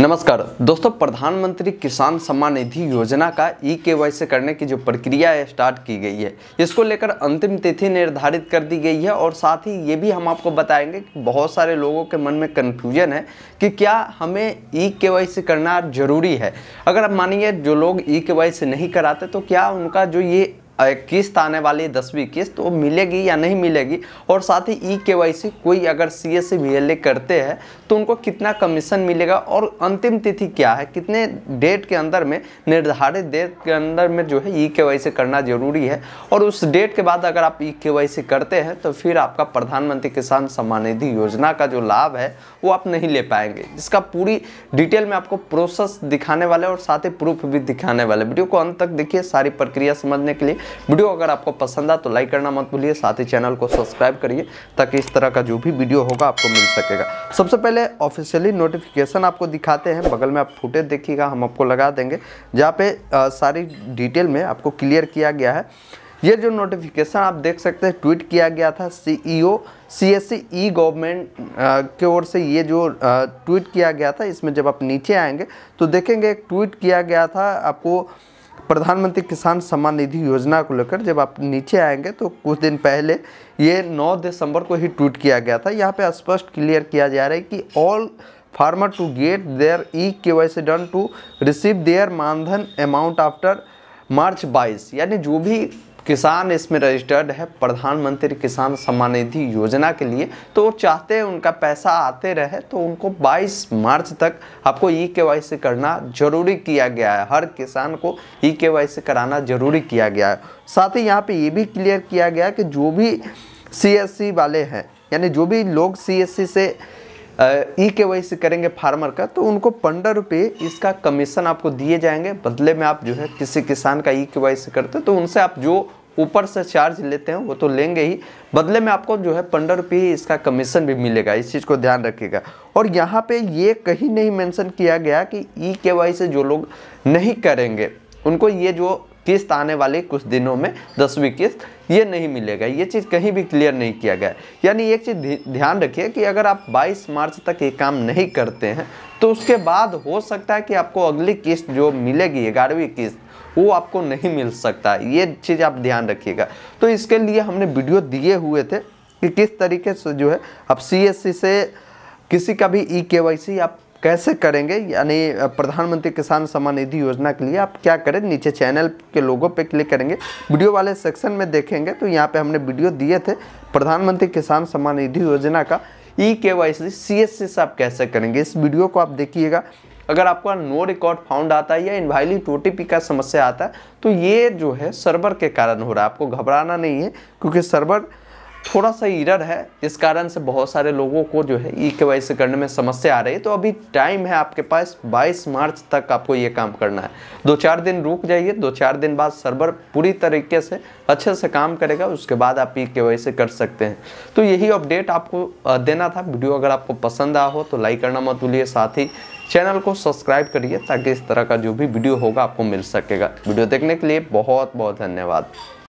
नमस्कार दोस्तों प्रधानमंत्री किसान सम्मान निधि योजना का ई के से करने की जो प्रक्रिया है स्टार्ट की गई है इसको लेकर अंतिम तिथि निर्धारित कर दी गई है और साथ ही ये भी हम आपको बताएंगे कि बहुत सारे लोगों के मन में कन्फ्यूजन है कि क्या हमें ई के से करना जरूरी है अगर आप मानिए जो लोग ई के नहीं कराते तो क्या उनका जो ये किस्त आने वाली है दसवीं किस्त तो वो मिलेगी या नहीं मिलेगी और साथ ही ई के वाई सी कोई अगर सी एस सी करते हैं तो उनको कितना कमीशन मिलेगा और अंतिम तिथि क्या है कितने डेट के अंदर में निर्धारित डेट के अंदर में जो है ई के वाई सी करना जरूरी है और उस डेट के बाद अगर आप ई के वाई सी करते हैं तो फिर आपका प्रधानमंत्री किसान सम्मान निधि योजना का जो लाभ है वो आप नहीं ले पाएंगे इसका पूरी डिटेल में आपको प्रोसेस दिखाने वाले और साथ ही प्रूफ भी दिखाने वाले वीडियो को अंत तक देखिए सारी प्रक्रिया समझने के लिए वीडियो अगर आपको पसंद आ तो लाइक करना मत भूलिए साथ ही चैनल को सब्सक्राइब करिए ताकि इस तरह का जो भी वीडियो होगा आपको मिल सकेगा सबसे पहले ऑफिशियली नोटिफिकेशन आपको दिखाते हैं बगल में आप फुटेज देखिएगा हम आपको लगा देंगे जहाँ पे आ, सारी डिटेल में आपको क्लियर किया गया है ये जो नोटिफिकेशन आप देख सकते हैं ट्वीट किया गया था सीईओ सीएससी ई गवर्नमेंट की ओर से ये जो ट्वीट किया गया था इसमें जब आप नीचे आएंगे तो देखेंगे एक ट्वीट किया गया था आपको प्रधानमंत्री किसान सम्मान निधि योजना को लेकर जब आप नीचे आएंगे तो कुछ दिन पहले ये 9 दिसंबर को ही ट्वीट किया गया था यहाँ पे स्पष्ट क्लियर किया जा रहा है कि all farmer to get their E K Y C done to receive their Maandhan amount after March 22 यानी जो भी किसान इसमें रजिस्टर्ड है प्रधानमंत्री किसान सम्मान निधि योजना के लिए तो वो चाहते हैं उनका पैसा आते रहे तो उनको 22 मार्च तक आपको ई के करना जरूरी किया गया है हर किसान को ई के कराना जरूरी किया गया है साथ ही यहाँ पे ये भी क्लियर किया गया कि जो भी सी वाले हैं यानी जो भी लोग सी से ई के वाई सी करेंगे फार्मर का तो उनको पंद्रह रुपये इसका कमीशन आपको दिए जाएंगे बदले में आप जो है किसी किसान का ई के वाई सी करते तो उनसे आप जो ऊपर से चार्ज लेते हैं वो तो लेंगे ही बदले में आपको जो है पंद्रह रुपये इसका कमीशन भी मिलेगा इस चीज़ को ध्यान रखिएगा और यहाँ पे ये कहीं नहीं मेंशन किया गया कि ई के वाई से जो लोग नहीं करेंगे उनको ये जो किस्त आने वाले कुछ दिनों में दसवीं किस्त ये नहीं मिलेगा ये चीज़ कहीं भी क्लियर नहीं किया गया यानी एक चीज़ ध्यान रखिए कि अगर आप 22 मार्च तक ये काम नहीं करते हैं तो उसके बाद हो सकता है कि आपको अगली किस्त जो मिलेगी ग्यारहवीं किस्त वो आपको नहीं मिल सकता ये चीज़ आप ध्यान रखिएगा तो इसके लिए हमने वीडियो दिए हुए थे कि किस तरीके से जो है आप सी e से किसी का भी ई e के आप कैसे करेंगे यानी प्रधानमंत्री किसान सम्मान निधि योजना के लिए आप क्या करें नीचे चैनल के लोगों पे क्लिक करेंगे वीडियो वाले सेक्शन में देखेंगे तो यहाँ पे हमने वीडियो दिए थे प्रधानमंत्री किसान सम्मान निधि योजना का ई के वाई सी सी एस सी से आप कैसे करेंगे इस वीडियो को आप देखिएगा अगर आपका नो रिकॉर्ड फाउंड आता है या इनवाइलिट ओ का समस्या आता है तो ये जो है सर्वर के कारण हो रहा है आपको घबराना नहीं है क्योंकि सर्वर थोड़ा सा इरर है इस कारण से बहुत सारे लोगों को जो है ई e के करने में समस्या आ रही है तो अभी टाइम है आपके पास 22 मार्च तक आपको ये काम करना है दो चार दिन रुक जाइए दो चार दिन बाद सर्वर पूरी तरीके से अच्छे से काम करेगा उसके बाद आप ई e के कर सकते हैं तो यही अपडेट आपको देना था वीडियो अगर आपको पसंद आ हो तो लाइक करना मत भूलिए साथ ही चैनल को सब्सक्राइब करिए ताकि इस तरह का जो भी वीडियो होगा आपको मिल सकेगा वीडियो देखने के लिए बहुत बहुत धन्यवाद